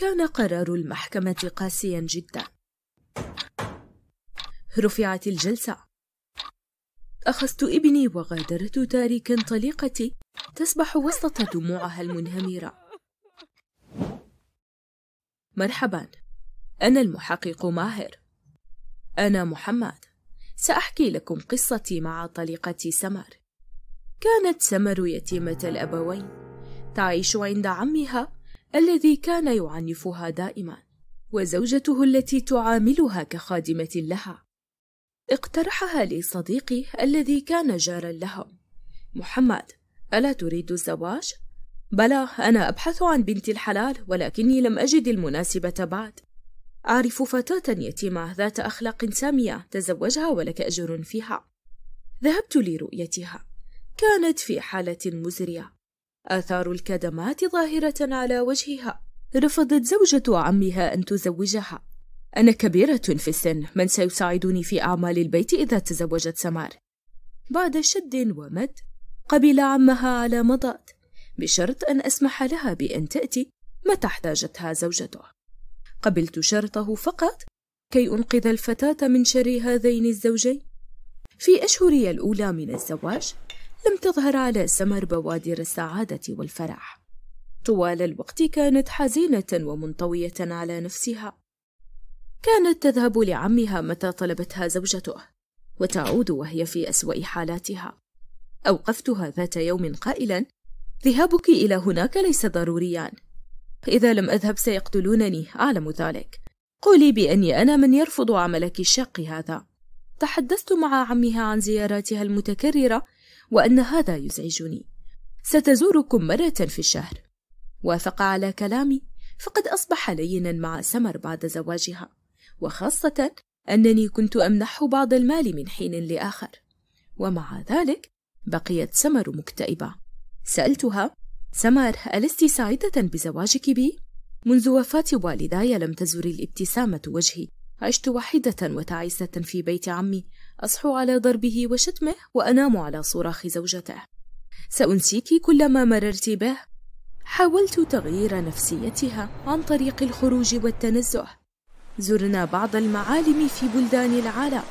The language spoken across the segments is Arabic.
كان قرار المحكمة قاسيا جدا رفعت الجلسة أخذت ابني وغادرت تاركا طليقتي تسبح وسط دموعها المنهمرة مرحبا أنا المحقق ماهر أنا محمد سأحكي لكم قصتي مع طليقتي سمر كانت سمر يتيمة الأبوين تعيش عند عمها الذي كان يعنفها دائما وزوجته التي تعاملها كخادمة لها اقترحها لي صديقي الذي كان جارا لهم محمد ألا تريد الزواج؟ بلى أنا أبحث عن بنت الحلال ولكني لم أجد المناسبة بعد أعرف فتاة يتيمة ذات أخلاق سامية تزوجها ولك أجر فيها ذهبت لرؤيتها كانت في حالة مزرية آثار الكدمات ظاهرة على وجهها رفضت زوجة عمها أن تزوجها أنا كبيرة في السن من سيساعدني في أعمال البيت إذا تزوجت سمار بعد شد ومد قبل عمها على مضض بشرط أن أسمح لها بأن تأتي متى احتاجتها زوجته قبلت شرطه فقط كي أنقذ الفتاة من شر هذين الزوجين في أشهري الأولى من الزواج لم تظهر على سمر بوادر السعادة والفرح طوال الوقت كانت حزينة ومنطوية على نفسها كانت تذهب لعمها متى طلبتها زوجته وتعود وهي في أسوأ حالاتها أوقفتها ذات يوم قائلا ذهابك إلى هناك ليس ضروريا إذا لم أذهب سيقتلونني أعلم ذلك قولي بأني أنا من يرفض عملك الشاق هذا تحدثت مع عمها عن زياراتها المتكررة وأن هذا يزعجني ستزوركم مرة في الشهر وافق على كلامي فقد أصبح لينا مع سمر بعد زواجها وخاصة أنني كنت أمنح بعض المال من حين لآخر ومع ذلك بقيت سمر مكتئبة سألتها سمر ألست سعيدة بزواجك بي؟ منذ وفاة والداي لم تزر الابتسامة وجهي عشت وحيدة وتعيسة في بيت عمي أصحو على ضربه وشتمه وأنام على صراخ زوجته سأنسيك كل ما مررت به حاولت تغيير نفسيتها عن طريق الخروج والتنزه زرنا بعض المعالم في بلدان العالم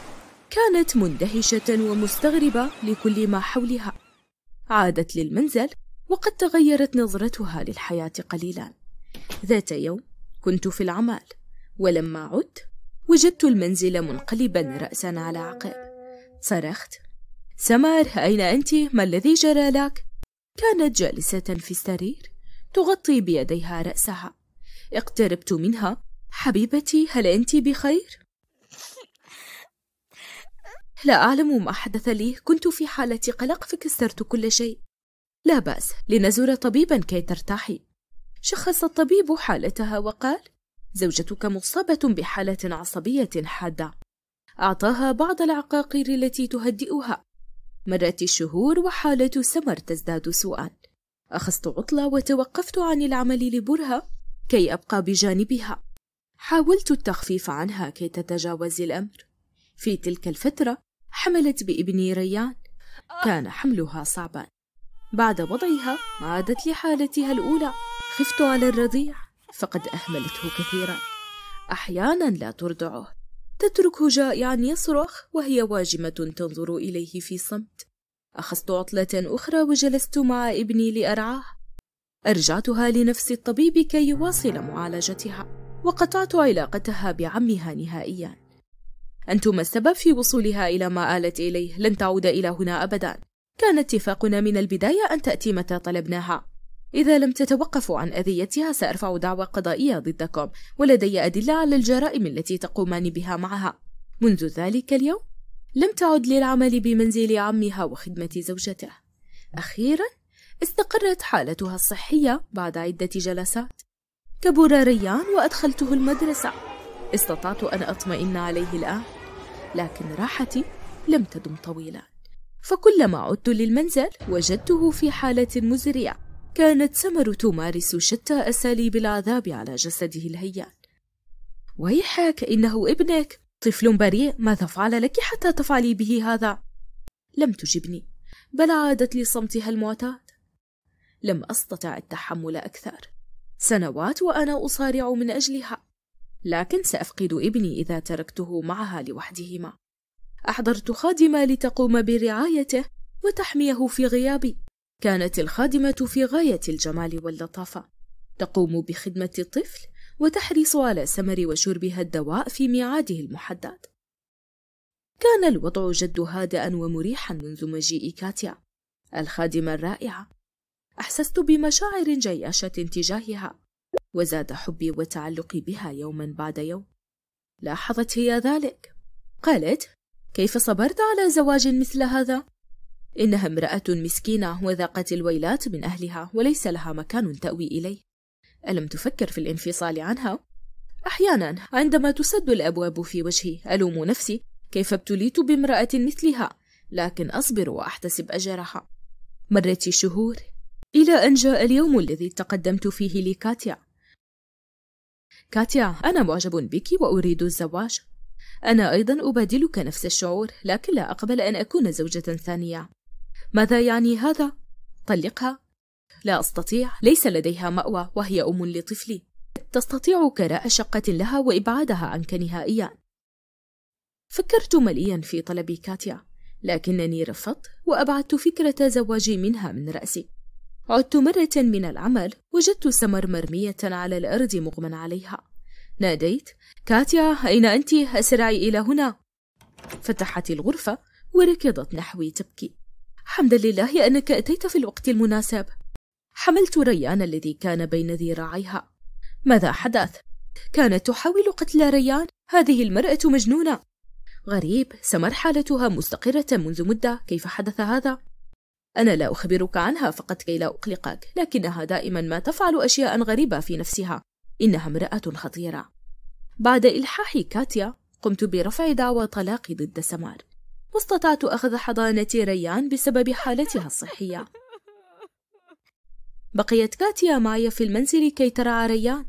كانت مندهشة ومستغربة لكل ما حولها عادت للمنزل وقد تغيرت نظرتها للحياة قليلا ذات يوم كنت في العمل ولما عدت وجدت المنزل منقلبا رأسا على عقب صرخت سمر أين أنت؟ ما الذي جرى لك؟ كانت جالسة في السرير تغطي بيديها رأسها اقتربت منها حبيبتي هل أنت بخير؟ لا أعلم ما حدث لي كنت في حالة قلق فكسرت كل شيء لا بأس لنزور طبيبا كي ترتاحي شخص الطبيب حالتها وقال زوجتك مصابة بحالة عصبية حادة أعطاها بعض العقاقير التي تهدئها مرت الشهور وحالة سمر تزداد سوءا أخذت عطلة وتوقفت عن العمل لبرهة كي أبقى بجانبها حاولت التخفيف عنها كي تتجاوز الأمر في تلك الفترة حملت بابني ريان كان حملها صعبا بعد وضعها عادت لحالتها الأولى خفت على الرضيع فقد أهملته كثيرا أحيانا لا تردعه تتركه جائعا يصرخ وهي واجمة تنظر إليه في صمت أخذت عطلة أخرى وجلست مع ابني لأرعاه أرجعتها لنفس الطبيب كي يواصل معالجتها وقطعت علاقتها بعمها نهائيا أنتم السبب في وصولها إلى ما آلت إليه لن تعود إلى هنا أبدا كان اتفاقنا من البداية أن تأتي متى طلبناها إذا لم تتوقفوا عن أذيتها سأرفع دعوى قضائية ضدكم ولدي أدلة على الجرائم التي تقومان بها معها منذ ذلك اليوم لم تعد للعمل بمنزل عمها وخدمة زوجته أخيرا استقرت حالتها الصحية بعد عدة جلسات كبر ريان وأدخلته المدرسة استطعت أن أطمئن عليه الآن لكن راحتي لم تدم طويلا فكلما عدت للمنزل وجدته في حالة مزرية كانت سمر تمارس شتى أساليب العذاب على جسده الهيان ويحك إنه ابنك طفل بريء ماذا فعل لك حتى تفعلي به هذا؟ لم تجبني بل عادت لصمتها المعتاد لم أستطع التحمل أكثر سنوات وأنا أصارع من أجلها لكن سأفقد ابني إذا تركته معها لوحدهما أحضرت خادمة لتقوم برعايته وتحميه في غيابي كانت الخادمة في غاية الجمال واللطافة تقوم بخدمة الطفل وتحرص على سمر وشربها الدواء في ميعاده المحدد كان الوضع جد هادئا ومريحا منذ مجيء كاتيا الخادمة الرائعة أحسست بمشاعر جياشة تجاهها وزاد حبي وتعلقي بها يوما بعد يوم لاحظت هي ذلك قالت كيف صبرت على زواج مثل هذا إنها امرأة مسكينة وذاقت الويلات من أهلها وليس لها مكان تأوي إليه ألم تفكر في الانفصال عنها؟ أحيانا عندما تسد الأبواب في وجهي ألوم نفسي كيف ابتليت بامرأة مثلها لكن أصبر وأحتسب أجرها مرت شهور إلى أن جاء اليوم الذي تقدمت فيه لكاتيا كاتيا أنا معجب بك وأريد الزواج أنا أيضا أبادلك نفس الشعور لكن لا أقبل أن أكون زوجة ثانية ماذا يعني هذا طلقها لا استطيع ليس لديها ماوى وهي ام لطفلي تستطيع كراء شقه لها وابعادها عنك نهائيا فكرت مليا في طلب كاتيا لكنني رفضت وابعدت فكره زواجي منها من راسي عدت مره من العمل وجدت سمر مرميه على الارض مغمى عليها ناديت كاتيا اين انت اسرعي الى هنا فتحت الغرفه وركضت نحوي تبكي حمدا لله أنك أتيت في الوقت المناسب حملت ريان الذي كان بين ذراعيها ماذا حدث؟ كانت تحاول قتل ريان هذه المرأة مجنونة غريب سمر حالتها مستقرة منذ مدة كيف حدث هذا؟ أنا لا أخبرك عنها فقط كي لا أقلقك لكنها دائما ما تفعل أشياء غريبة في نفسها إنها امرأة خطيرة بعد إلحاح كاتيا قمت برفع دعوى طلاق ضد سمار واستطعت أخذ حضانة ريان بسبب حالتها الصحية بقيت كاتيا معي في المنزل كي ترعى ريان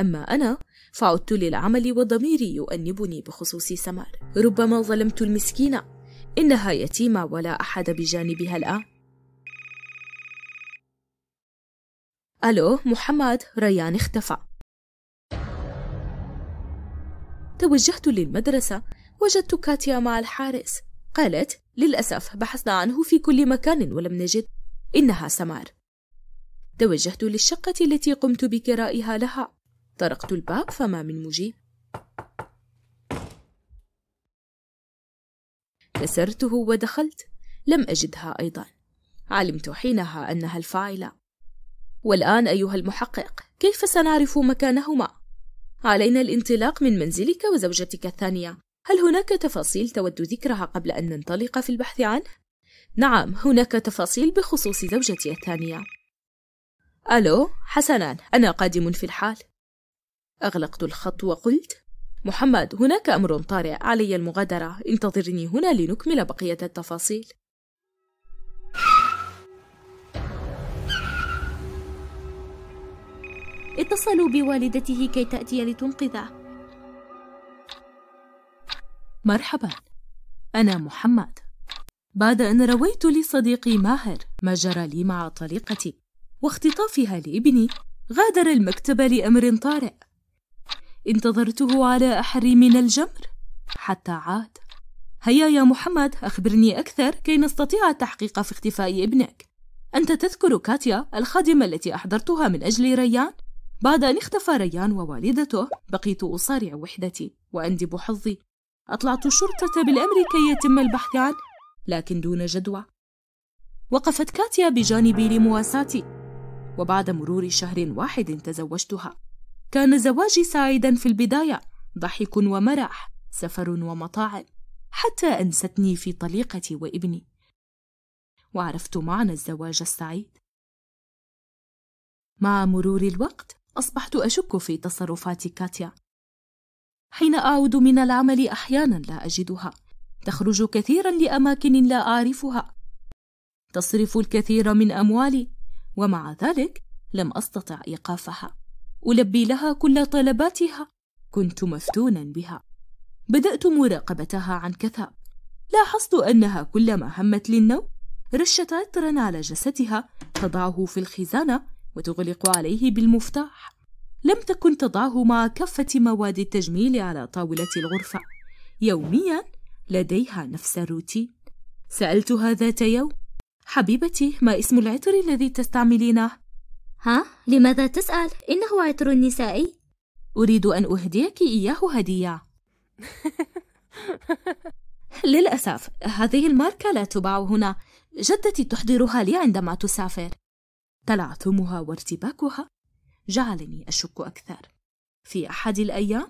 أما أنا فعدت للعمل وضميري يؤنبني بخصوص سمر ربما ظلمت المسكينة إنها يتيمة ولا أحد بجانبها الآن ألو محمد ريان اختفى توجهت للمدرسة وجدت كاتيا مع الحارس قالت للأسف بحثنا عنه في كل مكان ولم نجد إنها سمار توجهت للشقة التي قمت بكرائها لها طرقت الباب فما من مجيب كسرته ودخلت لم أجدها أيضا علمت حينها أنها الفاعلة والآن أيها المحقق كيف سنعرف مكانهما؟ علينا الانطلاق من منزلك وزوجتك الثانية هل هناك تفاصيل تود ذكرها قبل أن ننطلق في البحث عنه؟ نعم، هناك تفاصيل بخصوص زوجتي الثانية. ألو، حسناً، أنا قادم في الحال. أغلقت الخط وقلت: محمد، هناك أمر طارئ، علي المغادرة، انتظرني هنا لنكمل بقية التفاصيل. اتصلوا بوالدته كي تأتي لتنقذه مرحبا أنا محمد بعد أن رويت لصديقي ماهر ما جرى لي مع طليقتي واختطافها لابني غادر المكتب لأمر طارئ انتظرته على أحر من الجمر حتى عاد هيا يا محمد أخبرني أكثر كي نستطيع التحقيق في اختفاء ابنك أنت تذكر كاتيا الخادمة التي أحضرتها من أجل ريان؟ بعد أن اختفى ريان ووالدته بقيت أصارع وحدتي وأندب حظي أطلعت الشرطة بالأمر كي يتم البحث عنه لكن دون جدوى وقفت كاتيا بجانبي لمواساتي وبعد مرور شهر واحد تزوجتها كان زواجي سعيدا في البداية ضحك ومرح سفر ومطاعم حتى أنستني في طليقتي وابني وعرفت معنى الزواج السعيد مع مرور الوقت أصبحت أشك في تصرفات كاتيا حين أعود من العمل أحيانا لا أجدها تخرج كثيرا لأماكن لا أعرفها تصرف الكثير من أموالي ومع ذلك لم أستطع إيقافها ألبي لها كل طلباتها كنت مفتونا بها بدأت مراقبتها عن كثب لاحظت أنها كلما همت للنوم رشت عطرا على جسدها تضعه في الخزانة وتغلق عليه بالمفتاح لم تكن تضعهما كافة مواد التجميل على طاولة الغرفة يوميا لديها نفس الروتين سألتها ذات يوم حبيبتي ما اسم العطر الذي تستعملينه؟ ها؟ لماذا تسأل؟ إنه عطر نسائي أريد أن أهديك إياه هدية للأسف هذه الماركة لا تباع هنا جدتي تحضرها لي عندما تسافر تلعثمها وارتباكها جعلني أشك أكثر في أحد الأيام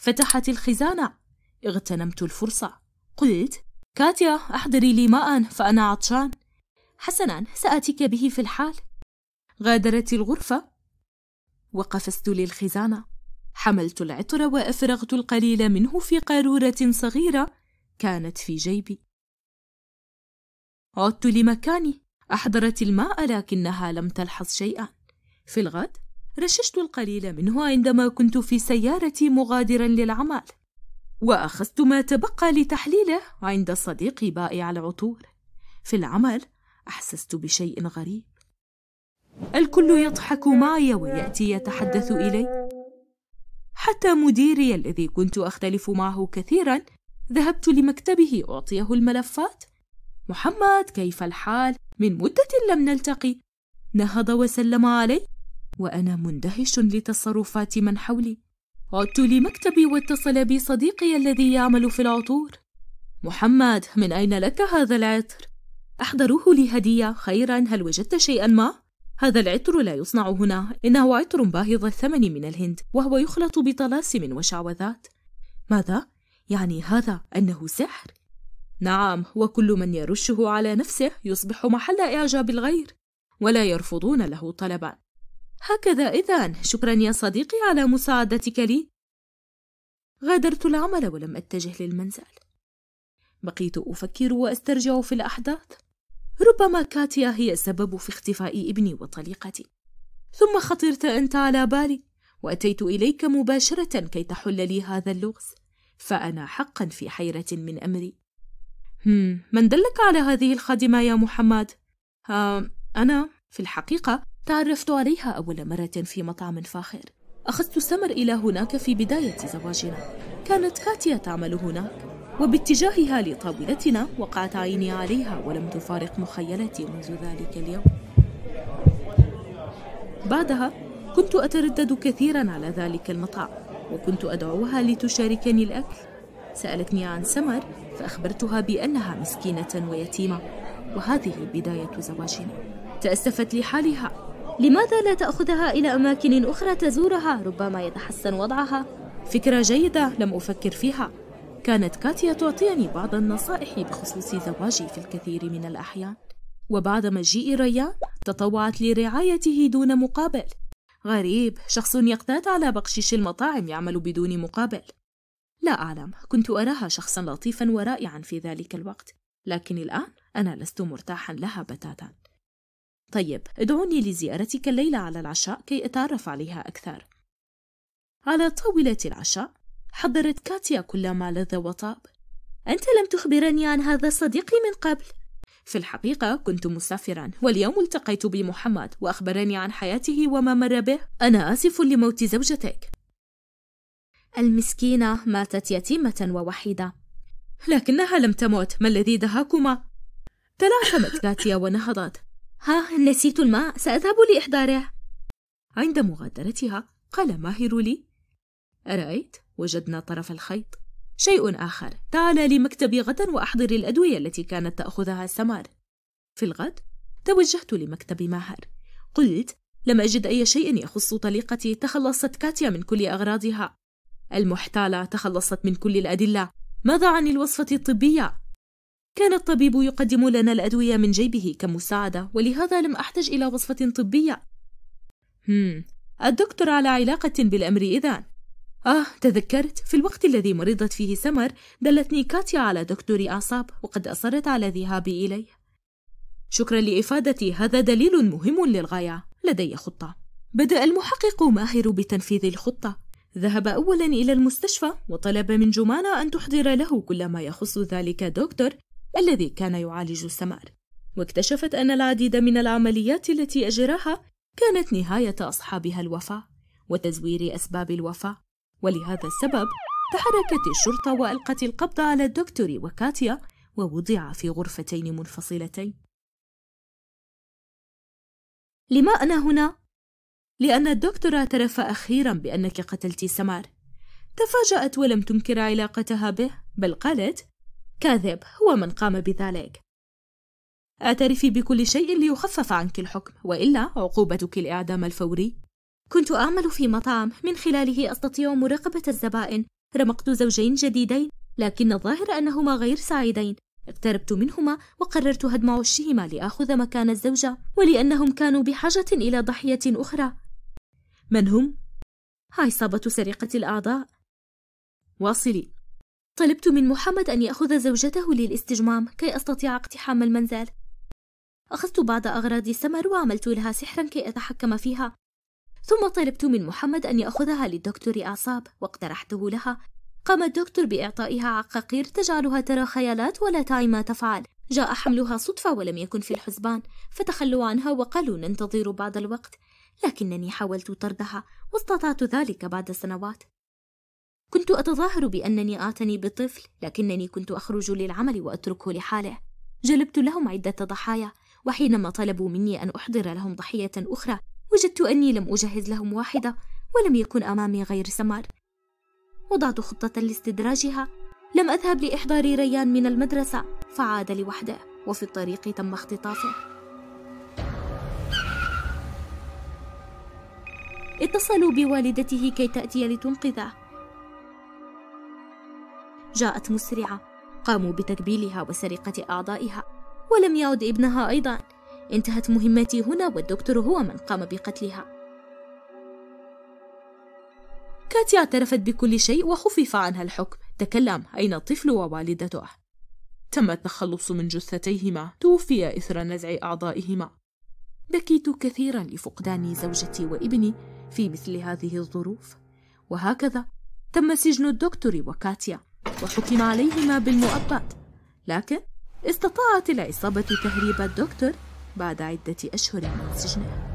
فتحت الخزانة اغتنمت الفرصة قلت كاتيا أحضري لي ماء فأنا عطشان حسنا سآتيك به في الحال غادرت الغرفة وقفزت للخزانة حملت العطر وأفرغت القليل منه في قارورة صغيرة كانت في جيبي عدت لمكاني أحضرت الماء لكنها لم تلحظ شيئا في الغد رششت القليل منه عندما كنت في سيارتي مغادرا للعمل واخذت ما تبقى لتحليله عند صديقي بائع العطور في العمل احسست بشيء غريب الكل يضحك معي وياتي يتحدث الي حتى مديري الذي كنت اختلف معه كثيرا ذهبت لمكتبه اعطيه الملفات محمد كيف الحال من مده لم نلتقي نهض وسلم علي وأنا مندهش لتصرفات من حولي عدت لمكتبي واتصل بي صديقي الذي يعمل في العطور محمد من أين لك هذا العطر؟ أحضروه لي هدية خيرا هل وجدت شيئا ما؟ هذا العطر لا يصنع هنا إنه عطر باهظ الثمن من الهند وهو يخلط بطلاسم وشعوذات ماذا؟ يعني هذا أنه سحر؟ نعم وكل من يرشه على نفسه يصبح محل إعجاب الغير ولا يرفضون له طلبا هكذا إذا شكرا يا صديقي على مساعدتك لي غادرت العمل ولم أتجه للمنزل بقيت أفكر وأسترجع في الأحداث ربما كاتيا هي السبب في اختفاء ابني وطليقتي ثم خطرت أنت على بالي وأتيت إليك مباشرة كي تحل لي هذا اللغز فأنا حقا في حيرة من أمري هم من دلك على هذه الخادمة يا محمد؟ آه، أنا في الحقيقة تعرفت عليها أول مرة في مطعم فاخر أخذت سمر إلى هناك في بداية زواجنا كانت كاتيا تعمل هناك وباتجاهها لطاولتنا وقعت عيني عليها ولم تفارق مخيلتي منذ ذلك اليوم بعدها كنت أتردد كثيرا على ذلك المطعم وكنت أدعوها لتشاركني الأكل سألتني عن سمر فأخبرتها بأنها مسكينة ويتيمة وهذه بداية زواجنا تأسفت لحالها لماذا لا تأخذها إلى أماكن أخرى تزورها ربما يتحسن وضعها؟ فكرة جيدة لم أفكر فيها كانت كاتيا تعطيني بعض النصائح بخصوص زواجي في الكثير من الأحيان وبعد مجيء ريان تطوعت لرعايته دون مقابل غريب شخص يقتات على بقشيش المطاعم يعمل بدون مقابل لا أعلم كنت أراها شخصا لطيفا ورائعا في ذلك الوقت لكن الآن أنا لست مرتاحا لها بتاتا طيب ادعوني لزيارتك الليلة على العشاء كي أتعرف عليها أكثر على طاولة العشاء حضرت كاتيا كل ما لذ وطاب أنت لم تخبرني عن هذا صديقي من قبل في الحقيقة كنت مسافرا واليوم التقيت بمحمد وأخبرني عن حياته وما مر به أنا آسف لموت زوجتك المسكينة ماتت يتيمة ووحيدة لكنها لم تمت ما الذي دهاكما؟ تلاحمت كاتيا ونهضت ها نسيت الماء سأذهب لإحضاره عند مغادرتها قال ماهر لي أرأيت وجدنا طرف الخيط شيء آخر تعال لمكتبي غدا وأحضر الأدوية التي كانت تأخذها سمار في الغد توجهت لمكتب ماهر قلت لم أجد أي شيء يخص طليقتي تخلصت كاتيا من كل أغراضها المحتالة تخلصت من كل الأدلة ماذا عن الوصفة الطبية؟ كان الطبيب يقدم لنا الأدوية من جيبه كمساعدة ولهذا لم أحتج إلى وصفة طبية هم الدكتور على علاقة بالأمر إذا آه تذكرت في الوقت الذي مرضت فيه سمر دلتني كاتيا على دكتور أعصاب وقد أصرت على ذهابي إليه شكرا لإفادتي هذا دليل مهم للغاية لدي خطة بدأ المحقق ماهر بتنفيذ الخطة ذهب أولا إلى المستشفى وطلب من جمانة أن تحضر له كل ما يخص ذلك دكتور الذي كان يعالج السمار واكتشفت أن العديد من العمليات التي أجراها كانت نهاية أصحابها الوفاة وتزوير أسباب الوفاة ولهذا السبب تحركت الشرطة وألقت القبض على الدكتور وكاتيا ووضع في غرفتين منفصلتين لما أنا هنا؟ لأن الدكتور اعترف أخيرا بأنك قتلت سمار تفاجأت ولم تنكر علاقتها به بل قالت كاذب هو من قام بذلك اعترفي بكل شيء ليخفف عنك الحكم والا عقوبتك الاعدام الفوري كنت اعمل في مطعم من خلاله استطيع مراقبه الزبائن رمقت زوجين جديدين لكن الظاهر انهما غير سعيدين اقتربت منهما وقررت هدم عشهما لآخذ مكان الزوجة ولأنهم كانوا بحاجة إلى ضحية أخرى من هم؟ عصابة سرقة الأعضاء واصلي طلبت من محمد أن يأخذ زوجته للاستجمام كي أستطيع اقتحام المنزل أخذت بعض أغراض السمر وعملت لها سحرا كي أتحكم فيها ثم طلبت من محمد أن يأخذها للدكتور أعصاب واقترحته لها قام الدكتور بإعطائها عقاقير تجعلها ترى خيالات ولا تعي ما تفعل جاء حملها صدفة ولم يكن في الحسبان فتخلوا عنها وقالوا ننتظر بعض الوقت لكنني حاولت طردها واستطعت ذلك بعد سنوات كنت أتظاهر بأنني آتني بالطفل لكنني كنت أخرج للعمل وأتركه لحاله جلبت لهم عدة ضحايا وحينما طلبوا مني أن أحضر لهم ضحية أخرى وجدت أني لم أجهز لهم واحدة ولم يكن أمامي غير سمار وضعت خطة لاستدراجها لم أذهب لإحضار ريان من المدرسة فعاد لوحده وفي الطريق تم اختطافه اتصلوا بوالدته كي تأتي لتنقذه جاءت مسرعة قاموا بتكبيلها وسرقة أعضائها ولم يعد ابنها أيضا انتهت مهمتي هنا والدكتور هو من قام بقتلها كاتيا اعترفت بكل شيء وخفف عنها الحكم تكلم أين الطفل ووالدته تم التخلص من جثتيهما توفي إثر نزع أعضائهما بكيت كثيرا لفقدان زوجتي وابني في مثل هذه الظروف وهكذا تم سجن الدكتور وكاتيا وحكم عليهما بالمؤبد لكن استطاعت العصابة تهريب الدكتور بعد عدة أشهر من سجنه